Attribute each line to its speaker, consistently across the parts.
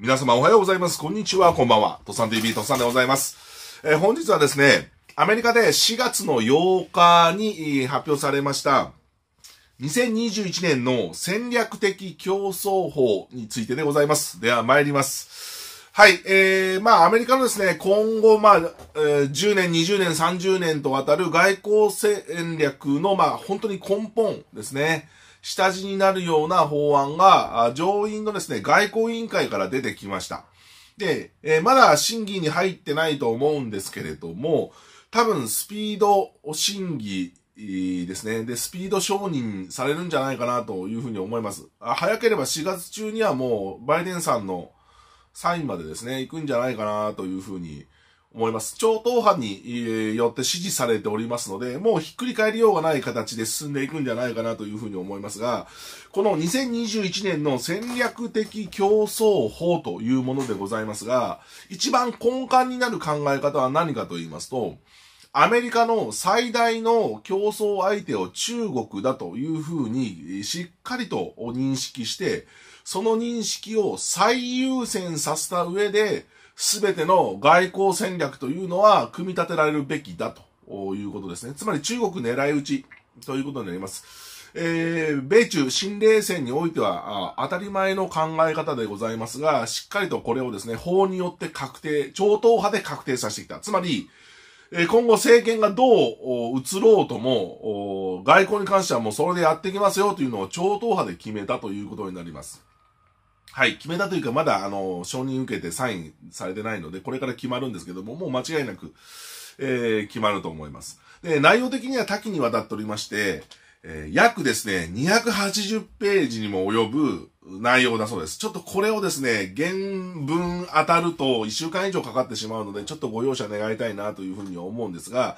Speaker 1: 皆様おはようございます。こんにちは、こんばんは。トサン TV とさんでございます。えー、本日はですね、アメリカで4月の8日に発表されました、2021年の戦略的競争法についてでございます。では参ります。はい、えー、まあアメリカのですね、今後、まあ、えー、10年、20年、30年とわたる外交戦略の、まあ本当に根本ですね。下地になるような法案が、上院のですね、外交委員会から出てきました。で、えー、まだ審議に入ってないと思うんですけれども、多分スピード審議ですね。で、スピード承認されるんじゃないかなというふうに思います。あ早ければ4月中にはもうバイデンさんのサインまでですね、行くんじゃないかなというふうに思います。超党派によって支持されておりますので、もうひっくり返りようがない形で進んでいくんじゃないかなというふうに思いますが、この2021年の戦略的競争法というものでございますが、一番根幹になる考え方は何かと言いますと、アメリカの最大の競争相手を中国だというふうにしっかりと認識して、その認識を最優先させた上で、全ての外交戦略というのは組み立てられるべきだということですね。つまり中国狙い撃ちということになります。えー、米中新冷戦においては当たり前の考え方でございますが、しっかりとこれをですね、法によって確定、超党派で確定させてきた。つまり、え今後政権がどう移ろうとも、外交に関してはもうそれでやっていきますよというのを超党派で決めたということになります。はい、決めたというか、まだ、あの、承認受けてサインされてないので、これから決まるんですけども、もう間違いなく、えー、決まると思います。で、内容的には多岐にわたっておりまして、えー、約ですね、280ページにも及ぶ内容だそうです。ちょっとこれをですね、原文当たると1週間以上かかってしまうので、ちょっとご容赦願いたいなというふうに思うんですが、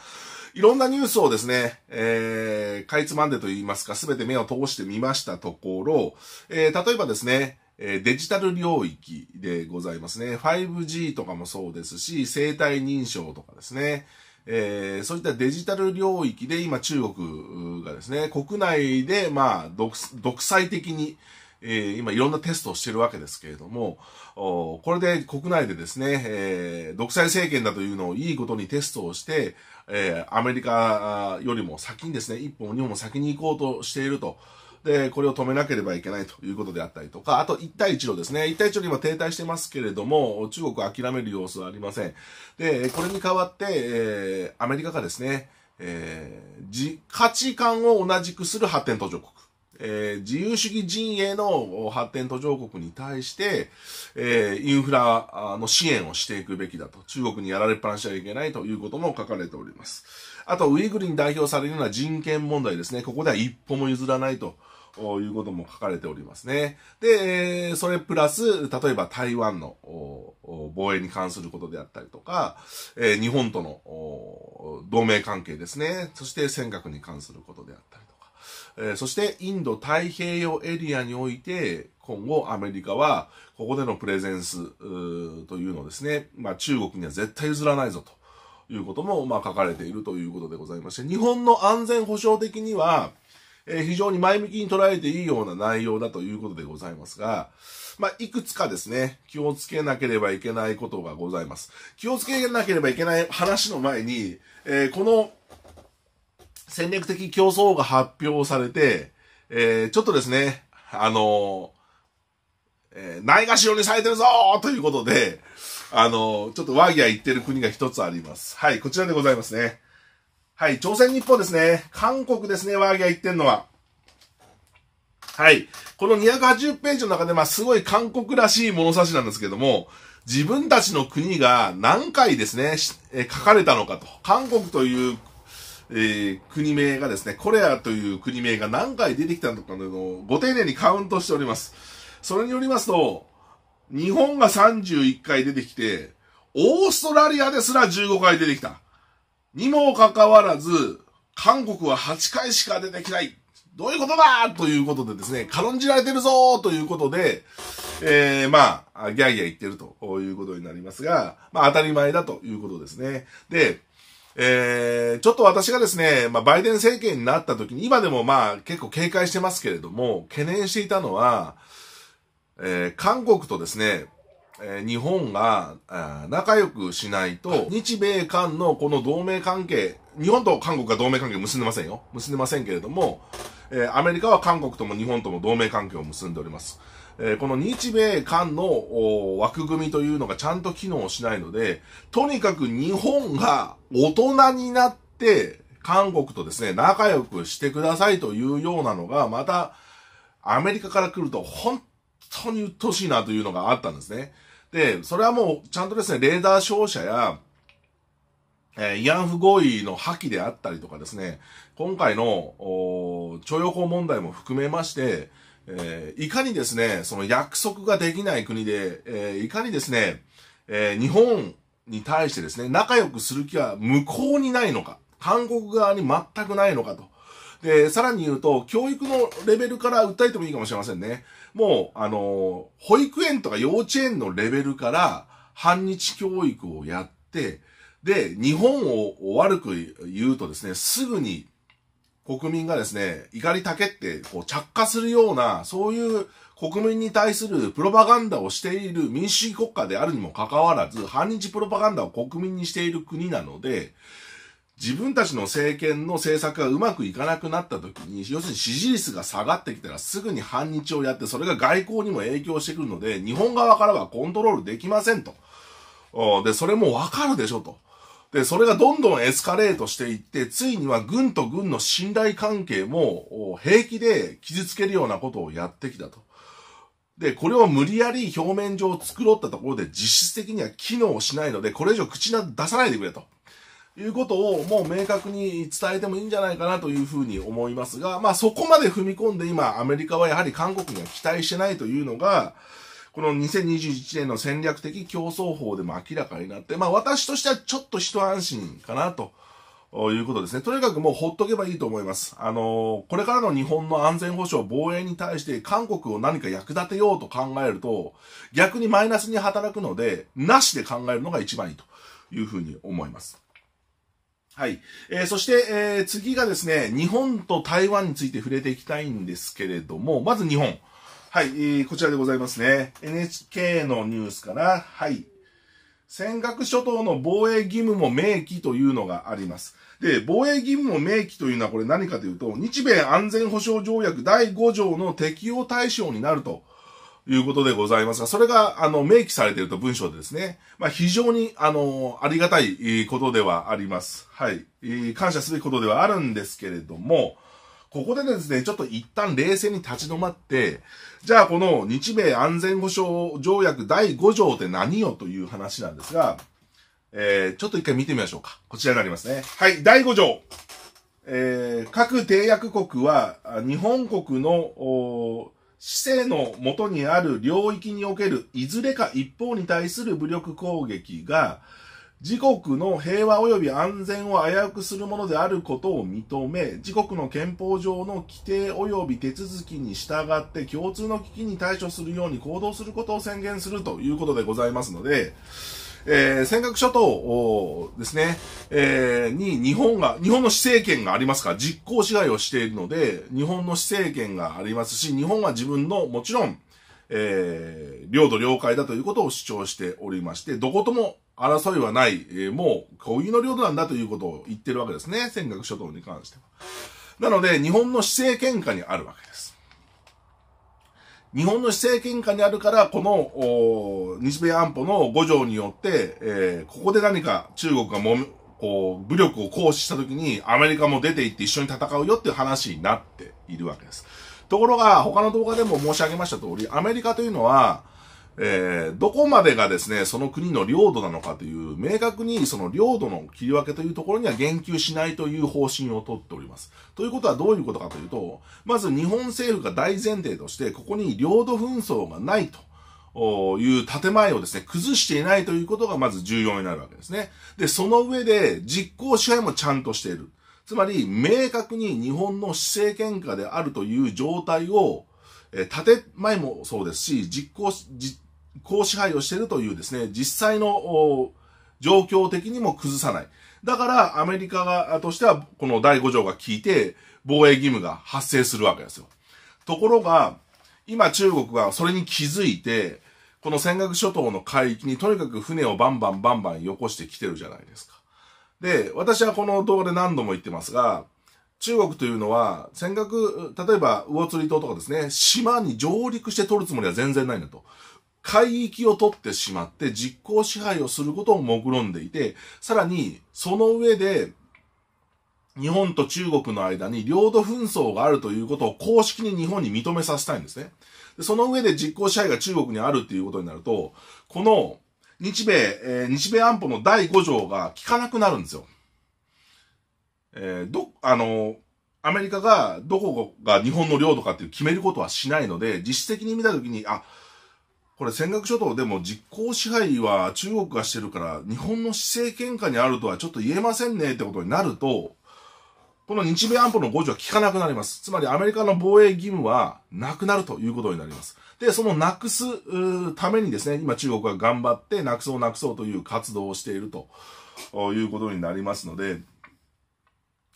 Speaker 1: いろんなニュースをですね、えー、かいつまんでと言いますか、すべて目を通してみましたところ、えー、例えばですね、デジタル領域でございますね。5G とかもそうですし、生体認証とかですね。えー、そういったデジタル領域で今中国がですね、国内でまあ独裁的に、えー、今いろんなテストをしてるわけですけれども、これで国内でですね、えー、独裁政権だというのをいいことにテストをして、えアメリカよりも先にですね、一本二も先に行こうとしていると。で、これを止めなければいけないということであったりとか、あと一対一路ですね。一対一路今停滞してますけれども、中国は諦める様子はありません。で、これに代わって、えー、アメリカがですね、えー、価値観を同じくする発展途上国。えー、自由主義陣営の発展途上国に対して、えー、インフラの支援をしていくべきだと。中国にやられっぱなしはいけないということも書かれております。あと、ウイグルに代表されるような人権問題ですね。ここでは一歩も譲らないと。いうことも書かれておりますね。で、それプラス、例えば台湾の防衛に関することであったりとか、え日本との同盟関係ですね。そして尖閣に関することであったりとか、えそしてインド太平洋エリアにおいて、今後アメリカはここでのプレゼンスというのをですね、まあ、中国には絶対譲らないぞと。いうことも、まあ、書かれているということでございまして、日本の安全保障的には、え非常に前向きに捉えていいような内容だということでございますが、まあ、いくつかですね、気をつけなければいけないことがございます。気をつけなければいけない話の前に、えー、この戦略的競争が発表されて、えー、ちょっとですね、あのー、えないがしろにされてるぞということで、あのちょっとワギは言ってる国が一つあります。はい、こちらでございますね。はい、朝鮮日報ですね。韓国ですね、ワーギャ言ってんのは。はい。この280ページの中で、まあ、すごい韓国らしい物差しなんですけども、自分たちの国が何回ですね、え書かれたのかと。韓国という、えー、国名がですね、コレアという国名が何回出てきたのかのをご丁寧にカウントしております。それによりますと、日本が31回出てきて、オーストラリアですら15回出てきた。にもかかわらず、韓国は8回しか出てきない。どういうことだということでですね、軽んじられてるぞということで、えー、まあ、ギャーギャー言ってるということになりますが、まあ当たり前だということですね。で、えー、ちょっと私がですね、まあ、バイデン政権になった時に、今でもまあ結構警戒してますけれども、懸念していたのは、えー、韓国とですね、えー、日本が仲良くしないと、日米韓のこの同盟関係、日本と韓国が同盟関係を結んでませんよ。結んでませんけれども、えー、アメリカは韓国とも日本とも同盟関係を結んでおります。えー、この日米韓の枠組みというのがちゃんと機能しないので、とにかく日本が大人になって、韓国とですね、仲良くしてくださいというようなのが、また、アメリカから来ると本当に鬱陶しいなというのがあったんですね。で、それはもうちゃんとですね、レーダー照射や、えー、慰安婦合意の破棄であったりとかですね、今回の徴用工問題も含めまして、えー、いかにですね、その約束ができない国で、えー、いかにですね、え日本に対してですね、仲良くする気は向こうにないのか、韓国側に全くないのかと。で、さらに言うと、教育のレベルから訴えてもいいかもしれませんね。もう、あの、保育園とか幼稚園のレベルから、反日教育をやって、で、日本を悪く言うとですね、すぐに国民がですね、怒りたけってこう着火するような、そういう国民に対するプロパガンダをしている民主主義国家であるにもかかわらず、反日プロパガンダを国民にしている国なので、自分たちの政権の政策がうまくいかなくなった時に、要するに支持率が下がってきたらすぐに反日をやって、それが外交にも影響してくるので、日本側からはコントロールできませんと。で、それもわかるでしょと。で、それがどんどんエスカレートしていって、ついには軍と軍の信頼関係も平気で傷つけるようなことをやってきたと。で、これを無理やり表面上作ろうったところで実質的には機能しないので、これ以上口な出さないでくれと。いうことをもう明確に伝えてもいいんじゃないかなというふうに思いますが、まあそこまで踏み込んで今アメリカはやはり韓国には期待してないというのが、この2021年の戦略的競争法でも明らかになって、まあ私としてはちょっと一安心かなと。いうことですね。とにかくもうほっとけばいいと思います。あのこれからの日本の安全保障、防衛に対して韓国を何か役立てようと考えると、逆にマイナスに働くので、なしで考えるのが一番いいというふうに思います。はい。えー、そして、えー、次がですね、日本と台湾について触れていきたいんですけれども、まず日本。はい、えー、こちらでございますね。NHK のニュースから、はい。尖閣諸島の防衛義務も明記というのがあります。で、防衛義務も明記というのはこれ何かというと、日米安全保障条約第5条の適用対象になるということでございますが、それが、あの、明記されていると文章でですね、まあ、非常に、あの、ありがたいことではあります。はい。感謝すべきことではあるんですけれども、ここでですね、ちょっと一旦冷静に立ち止まって、じゃあこの日米安全保障条約第5条って何よという話なんですが、えー、ちょっと一回見てみましょうか。こちらになりますね。はい、第5条。えー、各締約国は、日本国の、市政のもとにある領域におけるいずれか一方に対する武力攻撃が、自国の平和及び安全を危うくするものであることを認め、自国の憲法上の規定及び手続きに従って共通の危機に対処するように行動することを宣言するということでございますので、えー、尖閣諸島ですね、えー、に日本が、日本の施政権がありますから、実行支配をしているので、日本の施政権がありますし、日本は自分の、もちろん、えー、領土領海だということを主張しておりまして、どことも争いはない、えー、もう小国の領土なんだということを言ってるわけですね。尖閣諸島に関しては。なので、日本の施政権下にあるわけです。日本の施政権下にあるから、この、日米安保の5条によって、えー、ここで何か中国がもこう、武力を行使した時に、アメリカも出て行って一緒に戦うよっていう話になっているわけです。ところが、他の動画でも申し上げました通り、アメリカというのは、えー、どこまでがですね、その国の領土なのかという、明確にその領土の切り分けというところには言及しないという方針をとっております。ということはどういうことかというと、まず日本政府が大前提として、ここに領土紛争がないと。いう建前をですね、崩していないということがまず重要になるわけですね。で、その上で実行支配もちゃんとしている。つまり、明確に日本の施政権下であるという状態を、え建前もそうですし、実行、し。こう支配をしているというですね、実際の状況的にも崩さない。だからアメリカ側としてはこの第5条が効いて防衛義務が発生するわけですよ。ところが、今中国がそれに気づいて、この尖閣諸島の海域にとにかく船をバンバンバンバンよこしてきてるじゃないですか。で、私はこの動画で何度も言ってますが、中国というのは、尖閣、例えば魚釣島とかですね、島に上陸して取るつもりは全然ないんだと。海域を取ってしまって実効支配をすることを目論んでいて、さらにその上で日本と中国の間に領土紛争があるということを公式に日本に認めさせたいんですね。でその上で実効支配が中国にあるっていうことになると、この日米、えー、日米安保の第5条が効かなくなるんですよ。えー、ど、あの、アメリカがどこが日本の領土かっていう決めることはしないので、実質的に見たときに、あ、これ尖閣諸島でも実効支配は中国がしてるから、日本の姿勢喧嘩にあるとはちょっと言えませんねってことになると、この日米安保の5条は効かなくなります。つまりアメリカの防衛義務はなくなるということになります。で、そのなくすためにですね、今中国が頑張ってなくそうなくそうという活動をしているということになりますので、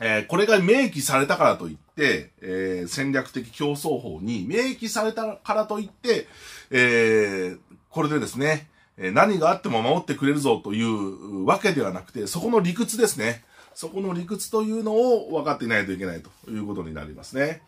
Speaker 1: えー、これが明記されたからといって、えー、戦略的競争法に明記されたからといって、えー、これでですね、何があっても守ってくれるぞというわけではなくて、そこの理屈ですね。そこの理屈というのを分かっていないといけないということになりますね。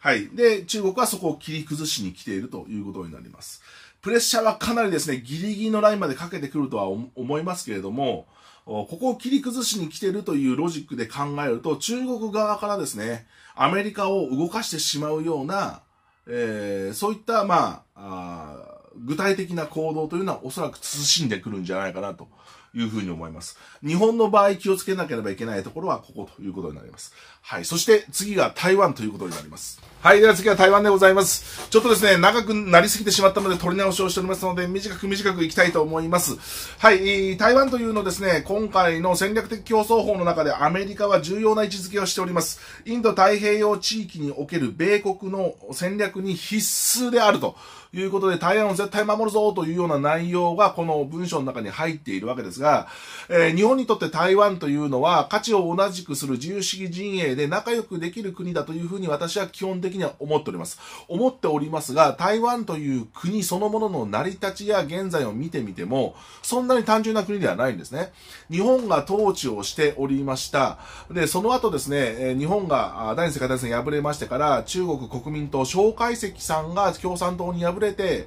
Speaker 1: はい。で、中国はそこを切り崩しに来ているということになります。プレッシャーはかなりですね、ギリギリのラインまでかけてくるとは思いますけれども、ここを切り崩しに来てるというロジックで考えると、中国側からですね、アメリカを動かしてしまうような、えー、そういった、まああ、具体的な行動というのはおそらく慎んでくるんじゃないかなというふうに思います。日本の場合気をつけなければいけないところはここということになります。はい。そして次が台湾ということになります。はい。では次は台湾でございます。ちょっとですね、長くなりすぎてしまったので取り直しをしておりますので、短く短くいきたいと思います。はい。台湾というのですね、今回の戦略的競争法の中でアメリカは重要な位置づけをしております。インド太平洋地域における米国の戦略に必須であるということで、台湾を絶対守るぞというような内容がこの文章の中に入っているわけですが、が、えー、日本にとって台湾というのは価値を同じくする自由主義陣営で仲良くできる国だというふうに私は基本的には思っております。思っておりますが、台湾という国そのものの成り立ちや現在を見てみても、そんなに単純な国ではないんですね。日本が統治をしておりました。で、その後ですね、日本が第二次世界大戦敗れましてから、中国国民党蒋介石さんが共産党に敗れて、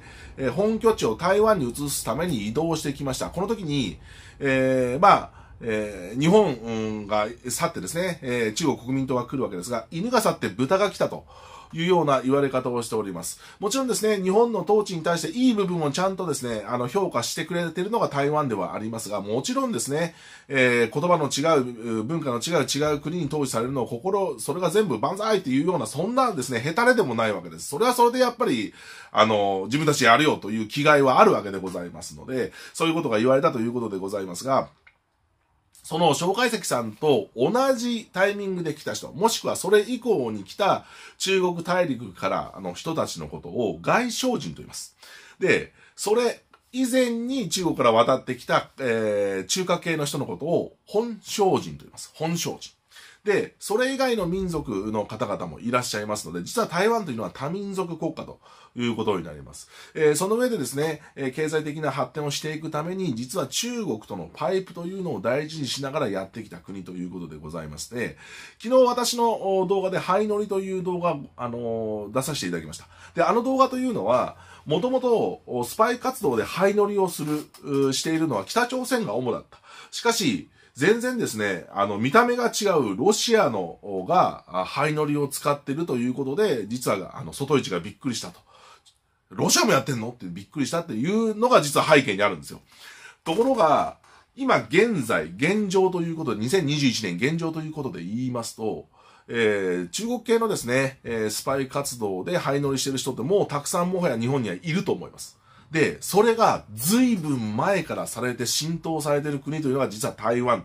Speaker 1: 本拠地を台湾に移すために移動してきました。この時に、えー、まあ、えー、日本が去ってですね、えー、中国国民党が来るわけですが、犬が去って豚が来たと。いうような言われ方をしております。もちろんですね、日本の統治に対していい部分をちゃんとですね、あの、評価してくれてるのが台湾ではありますが、もちろんですね、えー、言葉の違う、文化の違う違う国に統治されるのを心、それが全部万歳っていうような、そんなですね、ヘタレでもないわけです。それはそれでやっぱり、あの、自分たちやるよという気概はあるわけでございますので、そういうことが言われたということでございますが、その介石さんと同じタイミングで来た人、もしくはそれ以降に来た中国大陸からあの人たちのことを外省人と言います。で、それ以前に中国から渡ってきた、えー、中華系の人のことを本省人と言います。本省人。で、それ以外の民族の方々もいらっしゃいますので、実は台湾というのは多民族国家ということになります。えー、その上でですね、え経済的な発展をしていくために、実は中国とのパイプというのを大事にしながらやってきた国ということでございまして、昨日私の動画でハイノリという動画、あのー、出させていただきました。で、あの動画というのは、もともとスパイ活動でハイノリをする、しているのは北朝鮮が主だった。しかし、全然ですね、あの、見た目が違うロシアのが、ハイノリを使ってるということで、実は、あの、外市がびっくりしたと。ロシアもやってんのってびっくりしたっていうのが実は背景にあるんですよ。ところが、今現在、現状ということで、2021年現状ということで言いますと、えー、中国系のですね、えー、スパイ活動でイノリしてる人ってもうたくさんもはや日本にはいると思います。で、それが随分前からされて浸透されてる国というのが実は台湾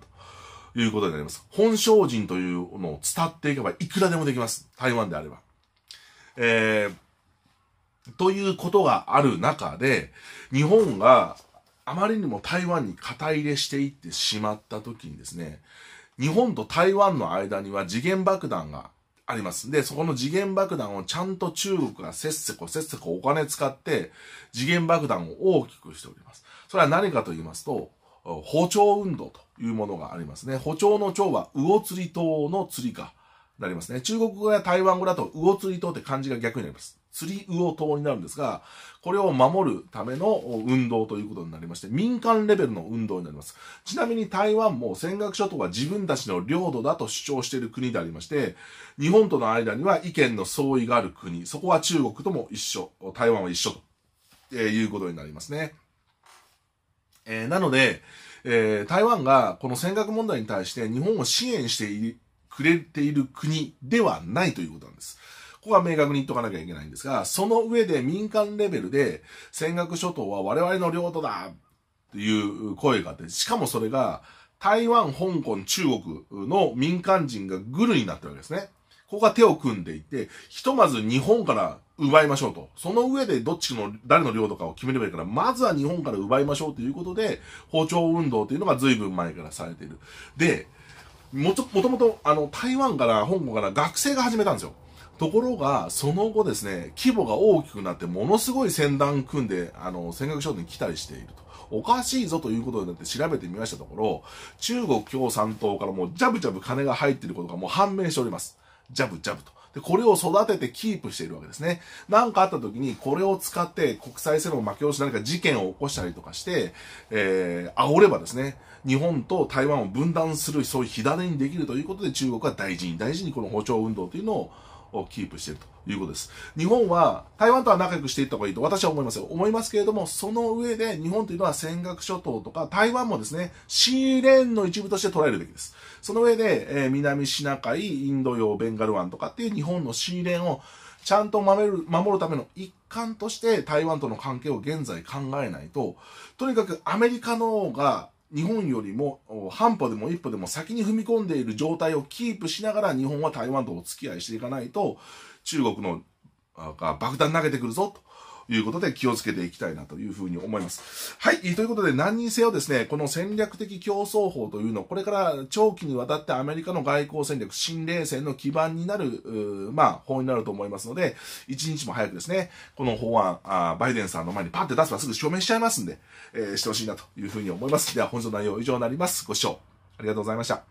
Speaker 1: ということになります。本省人というのを伝っていけばいくらでもできます。台湾であれば。えー、ということがある中で、日本があまりにも台湾に肩入れしていってしまった時にですね、日本と台湾の間には次元爆弾があります。で、そこの次元爆弾をちゃんと中国がせっせこせっせこお金使って次元爆弾を大きくしております。それは何かと言いますと、補聴運動というものがありますね。補聴の蝶は魚釣り島の釣りかなりますね。中国語や台湾語だと魚釣り島って漢字が逆になります。釣り魚島になるんですが、これを守るための運動ということになりまして、民間レベルの運動になります。ちなみに台湾も尖閣諸島は自分たちの領土だと主張している国でありまして、日本との間には意見の相違がある国、そこは中国とも一緒、台湾は一緒と、えー、いうことになりますね。えー、なので、えー、台湾がこの尖閣問題に対して日本を支援してくれている国ではないということなんです。ここは明確に言っとかなきゃいけないんですが、その上で民間レベルで、尖閣諸島は我々の領土だっていう声があって、しかもそれが、台湾、香港、中国の民間人がグルになってるわけですね。ここが手を組んでいて、ひとまず日本から奪いましょうと。その上でどっちの、誰の領土かを決めればいいから、まずは日本から奪いましょうということで、包丁運動というのが随分前からされている。で、もともと、あの、台湾から、香港から学生が始めたんですよ。ところが、その後ですね、規模が大きくなって、ものすごい船団組んで、あの、尖閣諸島に来たりしていると。おかしいぞということになって調べてみましたところ、中国共産党からもうジャブジャブ金が入っていることがもう判明しております。ジャブジャブと。で、これを育ててキープしているわけですね。何かあった時に、これを使って国際世論を巻き起こし何か事件を起こしたりとかして、えー、煽ればですね、日本と台湾を分断する、そういう火種にできるということで中国は大事に大事にこの補聴運動というのををキープしているということです。日本は台湾とは仲良くしていった方がいいと私は思いますよ。思いますけれども、その上で日本というのは尖閣諸島とか台湾もですね、シーレーンの一部として捉えるべきです。その上で、えー、南シナ海、インド洋、ベンガル湾とかっていう日本のシーレーンをちゃんと守る守るための一環として台湾との関係を現在考えないと、とにかくアメリカの方が日本よりも半歩でも一歩でも先に踏み込んでいる状態をキープしながら日本は台湾とお付き合いしていかないと中国のが爆弾投げてくるぞということで気をつけていきたいなというふうに思います。はい、ということで何にせよですね、この戦略的競争法というのこれから長期にわたってアメリカの外交戦略、新冷戦の基盤になる、まあ、法になると思いますので、一日も早くですね、この法案あ、バイデンさんの前にパッて出せばすぐ署名しちゃいますんで、えー、してほしいなというふうに思います。では本日の内容は以上になります。ご視聴ありがとうございました。